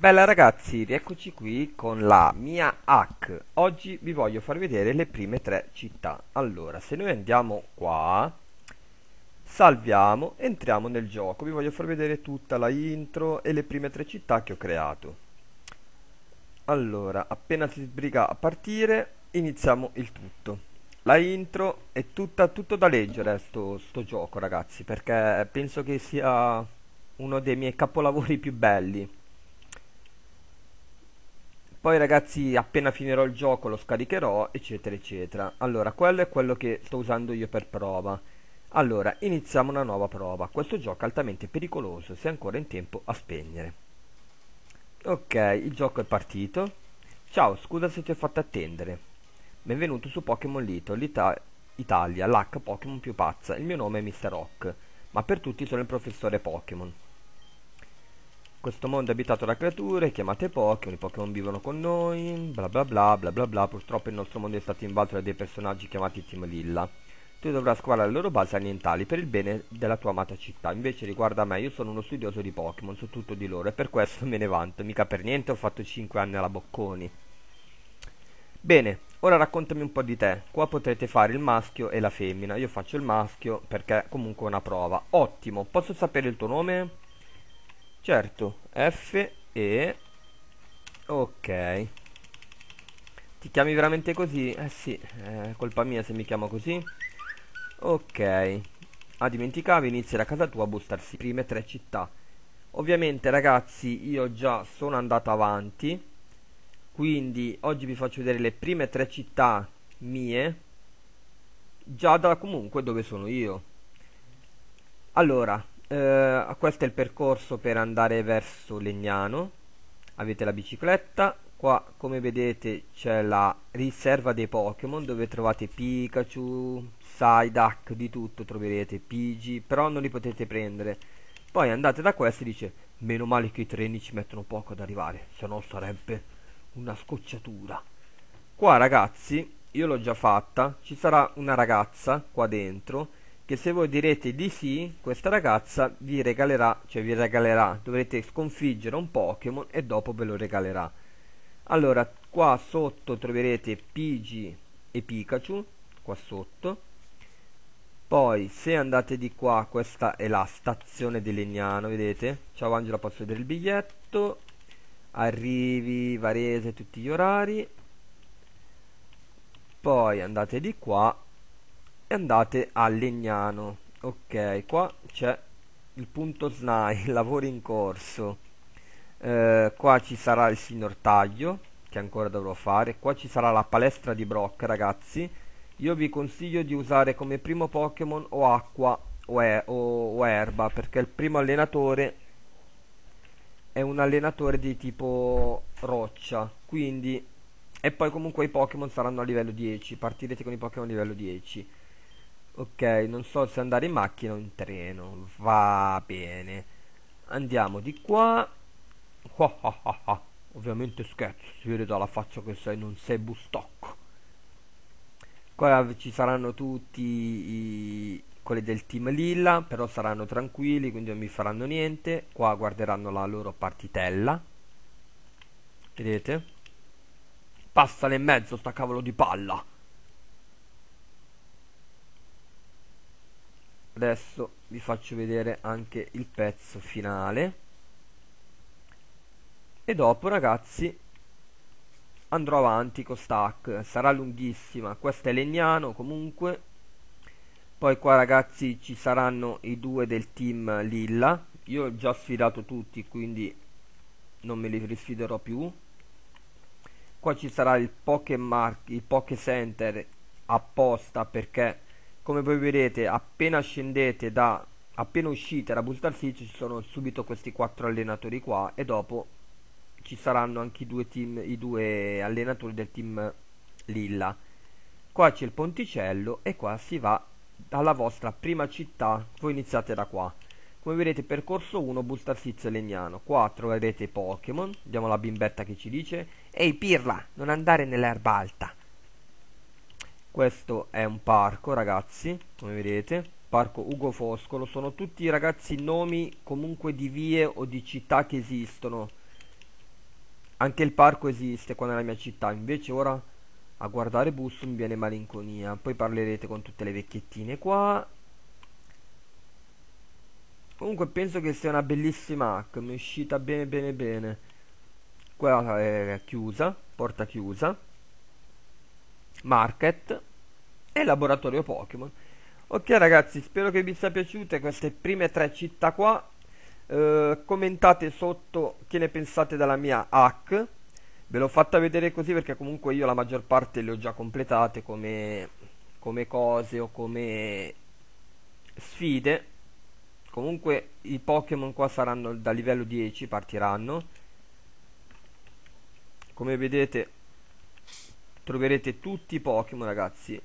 Bella ragazzi, rieccoci qui con la mia hack. Oggi vi voglio far vedere le prime tre città. Allora, se noi andiamo qua, salviamo, entriamo nel gioco. Vi voglio far vedere tutta la intro e le prime tre città che ho creato. Allora, appena si sbriga a partire, iniziamo il tutto. La intro è tutta, tutto da leggere sto, sto gioco ragazzi, perché penso che sia uno dei miei capolavori più belli poi ragazzi appena finirò il gioco lo scaricherò eccetera eccetera. Allora quello è quello che sto usando io per prova. Allora iniziamo una nuova prova. Questo gioco è altamente pericoloso se ancora in tempo a spegnere. Ok il gioco è partito. Ciao scusa se ti ho fatto attendere. Benvenuto su Pokémon Lito, l'Italia, l'H Pokémon più pazza. Il mio nome è Mr. Rock, ma per tutti sono il professore Pokémon. Questo mondo è abitato da creature chiamate Pokémon, i Pokémon vivono con noi, bla bla bla bla bla bla, purtroppo il nostro mondo è stato invaso da dei personaggi chiamati Team Lilla. Tu dovrai scovare le loro basi ambientali per il bene della tua amata città, invece riguarda me, io sono uno studioso di Pokémon, so tutto di loro e per questo me ne vanto, mica per niente ho fatto 5 anni alla Bocconi. Bene, ora raccontami un po' di te, qua potrete fare il maschio e la femmina, io faccio il maschio perché comunque è una prova. Ottimo, posso sapere il tuo nome? certo F E ok ti chiami veramente così? eh sì è eh, colpa mia se mi chiamo così ok ah dimenticavi inizia da casa tua a bustarsi prime tre città ovviamente ragazzi io già sono andato avanti quindi oggi vi faccio vedere le prime tre città mie già da comunque dove sono io allora eh, questo è il percorso per andare verso Legnano avete la bicicletta qua come vedete c'è la riserva dei Pokémon dove trovate Pikachu, Psyduck, di tutto troverete, Pigi, però non li potete prendere. Poi andate da questi e dice, meno male che i treni ci mettono poco ad arrivare, se no sarebbe una scocciatura. Qua ragazzi, io l'ho già fatta, ci sarà una ragazza qua dentro che se voi direte di sì, questa ragazza vi regalerà, cioè vi regalerà, dovrete sconfiggere un Pokémon e dopo ve lo regalerà. Allora, qua sotto troverete Pigi e Pikachu, qua sotto. Poi, se andate di qua, questa è la stazione di Legnano, vedete? Ciao Angela, posso vedere il biglietto? Arrivi, Varese, tutti gli orari. Poi andate di qua e andate a Legnano ok qua c'è il punto SNAI lavori in corso eh, qua ci sarà il signor taglio che ancora dovrò fare qua ci sarà la palestra di Brock ragazzi io vi consiglio di usare come primo Pokémon o acqua o, e o, o erba perché il primo allenatore è un allenatore di tipo roccia quindi e poi comunque i Pokémon saranno a livello 10 partirete con i Pokémon a livello 10 Ok, non so se andare in macchina o in treno. Va bene. Andiamo di qua. Oh, oh, oh, Ovviamente scherzo, si vede dalla faccia che sei, non sei bustocco. Qua ci saranno tutti i, quelli del team Lilla, però saranno tranquilli, quindi non mi faranno niente. Qua guarderanno la loro partitella. Vedete? Passa in mezzo sta cavolo di palla. adesso vi faccio vedere anche il pezzo finale e dopo ragazzi andrò avanti con stack sarà lunghissima questa è legnano comunque poi qua ragazzi ci saranno i due del team lilla io ho già sfidato tutti quindi non me li risfiderò più qua ci sarà il poke, mark, il poke center apposta perché come voi vedete appena scendete da appena uscite da Bull City ci sono subito questi quattro allenatori qua e dopo ci saranno anche i due, team, i due allenatori del team Lilla qua c'è il ponticello e qua si va alla vostra prima città voi iniziate da qua come vedete percorso 1 Busta Sizio Legnano qua troverete Pokémon, vediamo la bimbetta che ci dice ehi Pirla, non andare nell'erba alta questo è un parco ragazzi come vedete parco Ugo Foscolo sono tutti ragazzi nomi comunque di vie o di città che esistono anche il parco esiste qua nella mia città invece ora a guardare Busso mi viene malinconia poi parlerete con tutte le vecchiettine qua comunque penso che sia una bellissima hack mi è uscita bene bene bene qua è eh, chiusa porta chiusa market e laboratorio Pokémon. Ok ragazzi, spero che vi sia piaciute queste prime tre città qua. Eh, commentate sotto che ne pensate della mia hack. Ve l'ho fatta vedere così perché comunque io la maggior parte le ho già completate come, come cose o come sfide. Comunque i Pokémon qua saranno da livello 10, partiranno. Come vedete troverete tutti i Pokémon ragazzi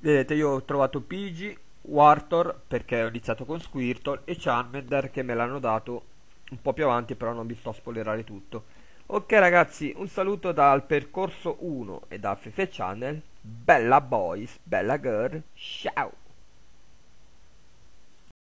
vedete io ho trovato Pidgey Wartor perché ho iniziato con Squirtle e Charmander che me l'hanno dato un po' più avanti però non vi sto a spoilerare tutto ok ragazzi un saluto dal percorso 1 e da FF Channel bella boys bella girl ciao